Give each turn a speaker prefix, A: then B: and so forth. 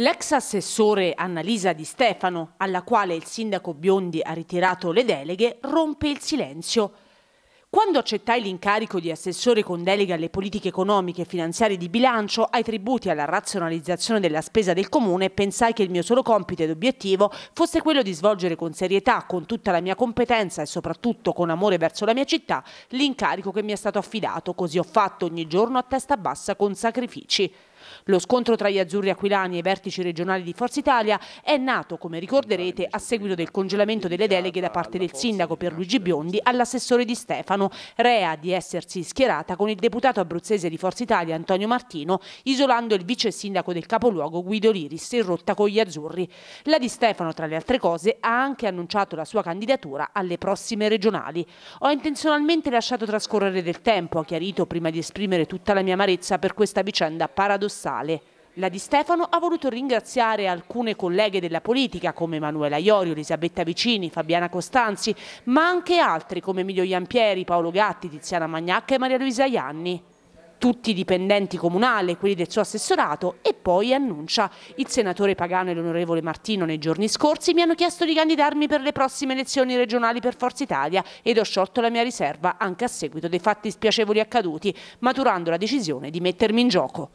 A: L'ex assessore Annalisa Di Stefano, alla quale il sindaco Biondi ha ritirato le deleghe, rompe il silenzio. Quando accettai l'incarico di assessore con delega alle politiche economiche e finanziarie di bilancio, ai tributi e alla razionalizzazione della spesa del comune, pensai che il mio solo compito ed obiettivo fosse quello di svolgere con serietà, con tutta la mia competenza e soprattutto con amore verso la mia città, l'incarico che mi è stato affidato, così ho fatto ogni giorno a testa bassa con sacrifici. Lo scontro tra gli azzurri aquilani e i vertici regionali di Forza Italia è nato, come ricorderete, a seguito del congelamento delle deleghe da parte del sindaco per Luigi Biondi all'assessore Di Stefano, rea di essersi schierata con il deputato abruzzese di Forza Italia Antonio Martino, isolando il vice sindaco del capoluogo Guido Liris in rotta con gli azzurri. La Di Stefano, tra le altre cose, ha anche annunciato la sua candidatura alle prossime regionali. Ho intenzionalmente lasciato trascorrere del tempo, ha chiarito prima di esprimere tutta la mia amarezza per questa vicenda paradossale paradossale. La Di Stefano ha voluto ringraziare alcune colleghe della politica come Emanuela Iorio, Elisabetta Vicini, Fabiana Costanzi, ma anche altri come Emilio Iampieri, Paolo Gatti, Tiziana Magnacca e Maria Luisa Ianni. Tutti i dipendenti comunali, quelli del suo assessorato e poi annuncia il senatore Pagano e l'onorevole Martino nei giorni scorsi mi hanno chiesto di candidarmi per le prossime elezioni regionali per Forza Italia ed ho sciolto la mia riserva anche a seguito dei fatti spiacevoli accaduti, maturando la decisione di mettermi in gioco.